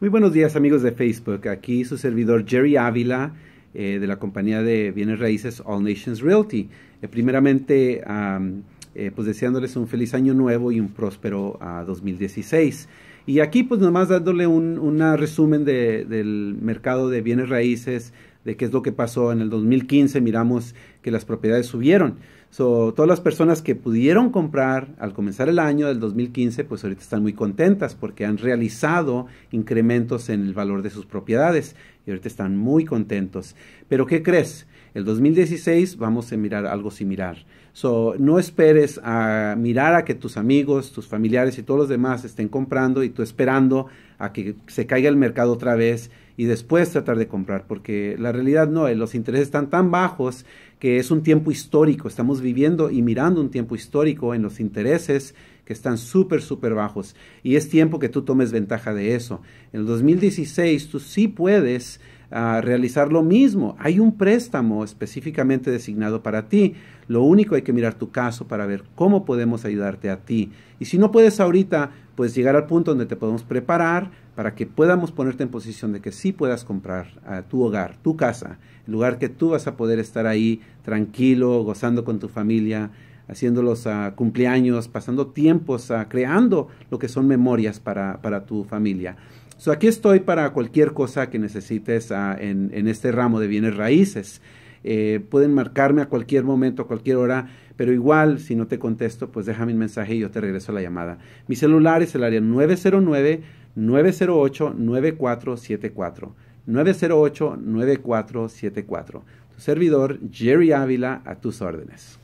Muy buenos días amigos de Facebook. Aquí su servidor Jerry Ávila eh, de la compañía de bienes raíces All Nations Realty. Eh, primeramente, eh, pues deseándoles un feliz año nuevo y un próspero 2016. Ah, y aquí pues nomás dándole un resumen del mercado de bienes raíces, de qué es lo que pasó en el 2015. Miramos que las propiedades subieron. So, todas las personas que pudieron comprar al comenzar el año del 2015, pues ahorita están muy contentas porque han realizado incrementos en el valor de sus propiedades y ahorita están muy contentos. Pero ¿qué crees? El 2016 vamos a mirar algo similar. So, no esperes a mirar a que tus amigos, tus familiares y todos los demás estén comprando y tú esperando a que se caiga el mercado otra vez y después tratar de comprar, porque la realidad no, los intereses están tan bajos que es un tiempo histórico, estamos viviendo y mirando un tiempo histórico en los intereses que están súper, súper bajos y es tiempo que tú tomes ventaja de eso. En el 2016 tú sí puedes realizar lo mismo. Hay un préstamo específicamente designado para ti. Lo único hay que mirar tu caso para ver cómo podemos ayudarte a ti. Y si no puedes ahorita, pues llegar al punto donde te podemos preparar para que podamos ponerte en posición de que sí puedas comprar ah, tu hogar, tu casa, el lugar que tú vas a poder estar ahí tranquilo, gozando con tu familia, haciendo los ah, cumpleaños, pasando tiempos, ah, creando lo que son memorias para, para tu familia. So aquí estoy para cualquier cosa que necesites ah, en, este ramo de bienes raíces. Eh, pueden marcarme a cualquier momento, a cualquier hora, pero igual si no te contesto, pues déjame un mensaje y yo te regreso a la llamada. Mi celular es el área 909-908-9474. 908-9474. Tu servidor, Jerry Ávila, a tus órdenes.